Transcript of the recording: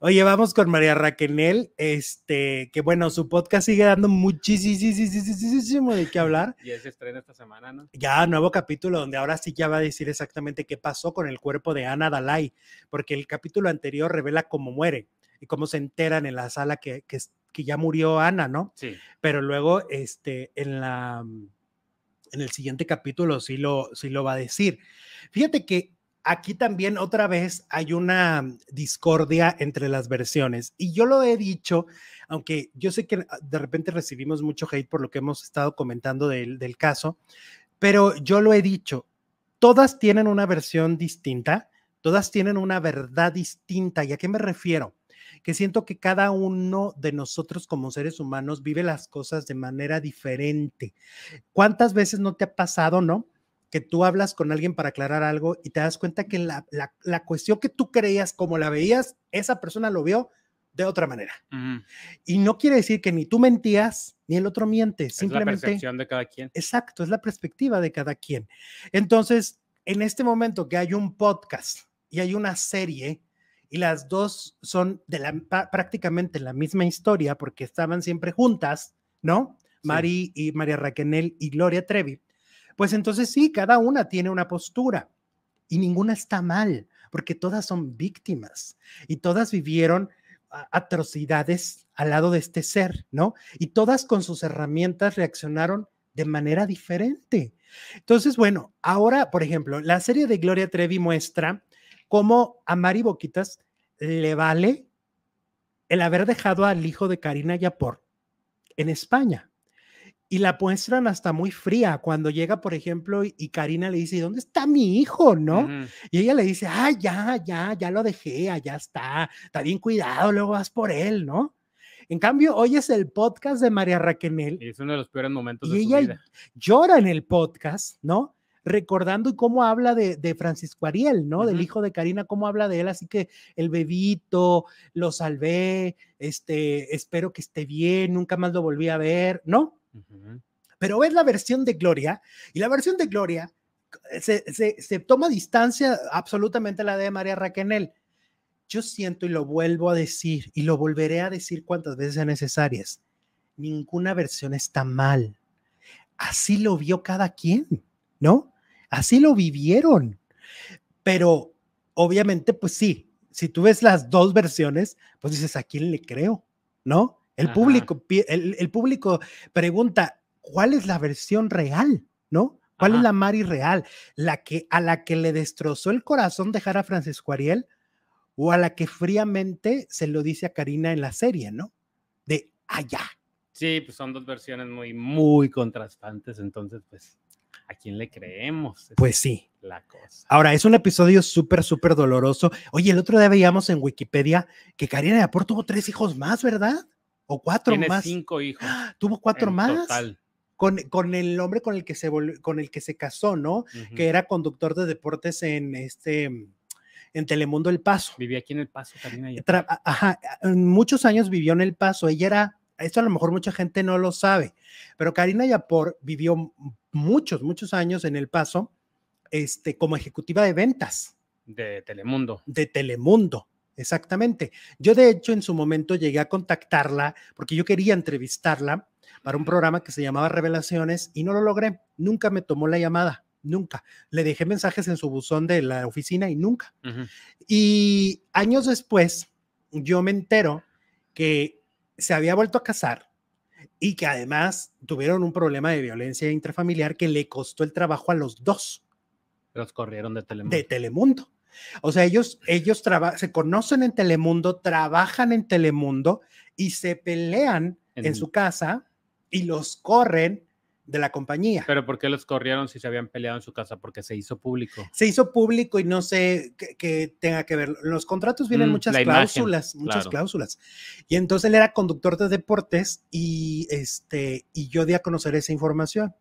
Oye, vamos con María Raquenel, este, que bueno, su podcast sigue dando muchísimo de qué hablar. Y ese estrena esta semana, ¿no? Ya, nuevo capítulo donde ahora sí ya va a decir exactamente qué pasó con el cuerpo de Ana Dalai, porque el capítulo anterior revela cómo muere y cómo se enteran en la sala que, que, que ya murió Ana, ¿no? Sí. Pero luego, este, en la en el siguiente capítulo sí lo, sí lo va a decir. Fíjate que aquí también otra vez hay una discordia entre las versiones. Y yo lo he dicho, aunque yo sé que ah, de repente recibimos mucho hate por lo que hemos estado comentando del, caso, pero yo lo he dicho, todas tienen una versión distinta, todas tienen una verdad distinta. ¿Y a qué me refiero? que siento que cada uno de nosotros como seres humanos vive las cosas de manera diferente. ¿Cuántas veces no te ha pasado, no? que tú hablas con alguien para aclarar algo y te das cuenta que la, cuestión que tú creías como la veías, esa persona lo vio de otra manera. Y no quiere decir que ni tú mentías ni el otro miente. Es la percepción de cada quien. Exacto, es la perspectiva de cada quien. Entonces, en este momento que hay un podcast y hay una serie y las dos son de la, prácticamente la misma historia porque estaban siempre juntas, ¿no? Mari y María Raquenel y Gloria Trevi. Pues entonces sí, cada una tiene una postura y ninguna está mal, porque todas son víctimas y todas vivieron atrocidades al lado de este ser, ¿no? Y todas con sus herramientas reaccionaron de manera diferente. Entonces, bueno, ahora, por ejemplo, la serie de Gloria Trevi muestra cómo a Mari Boquitas le vale el haber dejado al hijo de Karina Yapor en España, y la muestran hasta muy fría cuando llega, por ejemplo, y, Karina le dice, ¿Y ¿dónde está mi hijo? ¿No? Y ella le dice, ah, ya, ya, ya lo dejé, allá está, está bien cuidado, luego vas por él, ¿no? En cambio, hoy es el podcast de María Raquenel. Y es uno de los peores momentos y de ella su vida. llora en el podcast, ¿no? Recordando cómo habla de, Francisco Ariel, ¿no? Del hijo de Karina, cómo habla de él. Así que el bebito, lo salvé, este, espero que esté bien, nunca más lo volví a ver, ¿no? Pero ves la versión de Gloria y la versión de Gloria eh, se, toma distancia absolutamente a la de María Raquenel. Yo siento y lo vuelvo a decir y lo volveré a decir cuantas veces sean necesarias. Ninguna versión está mal. Así lo vio cada quien, ¿no? Así lo vivieron. Pero obviamente, pues sí, si tú ves las dos versiones, pues dices, ¿a quién le creo? ¿No? El público, el, público pregunta, ¿cuál es la versión real? ¿No? ¿Cuál es la Mari real? ¿La que, a la que le destrozó el corazón dejar a Francisco Ariel o a la que fríamente se lo dice a Karina en la serie, ¿no? De allá. Ah, sí, pues son dos versiones muy, muy contrastantes, entonces, pues, ¿a quién le creemos? pues sí. La Ahora, es un episodio súper, súper doloroso. Oye, el otro día veíamos en Wikipedia que Karina de Apor tuvo tres hijos más, ¿verdad? o cuatro Tiene más. cinco hijos. ¡Ah! Tuvo cuatro más. Total. Con, el hombre con el que se con el que se casó, ¿no? Que era conductor de deportes en este en Telemundo El Paso. Vivía aquí en El Paso también. Ajá, muchos años vivió en El Paso. Ella era, esto a lo mejor mucha gente no lo sabe, pero Karina Yapor vivió muchos, muchos años en El Paso este, como ejecutiva de ventas. De Telemundo. De Telemundo. Exactamente. Yo de hecho en su momento llegué a contactarla porque yo quería entrevistarla para un programa que se llamaba Revelaciones y no lo logré. Nunca me tomó la llamada, nunca. Le dejé mensajes en su buzón de la oficina y nunca. Y años después yo me entero que se había vuelto a casar y que además tuvieron un problema de violencia intrafamiliar que le costó el trabajo a los dos. Los corrieron de De Telemundo. O sea, ellos, ellos se conocen en Telemundo, trabajan en Telemundo y se pelean en, su casa y los corren de la compañía. Pero ¿por qué los corrieron si se habían peleado en su casa? Porque se hizo público. Se hizo público y no sé qué tenga que ver. Los contratos vienen mm, muchas cláusulas, muchas cláusulas. Y entonces él era conductor de deportes y este y yo di a conocer esa información.